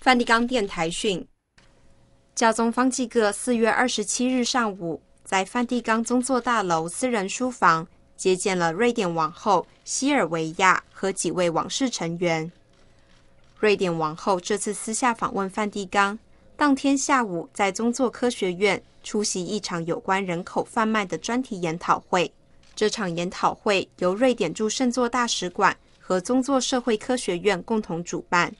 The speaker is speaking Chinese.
梵蒂冈电台讯，教宗方济各四月二十七日上午在梵蒂冈宗座大楼私人书房接见了瑞典王后西尔维亚和几位王室成员。瑞典王后这次私下访问梵蒂冈，当天下午在宗座科学院出席一场有关人口贩卖的专题研讨会。这场研讨会由瑞典驻圣座大使馆和宗座社会科学院共同主办。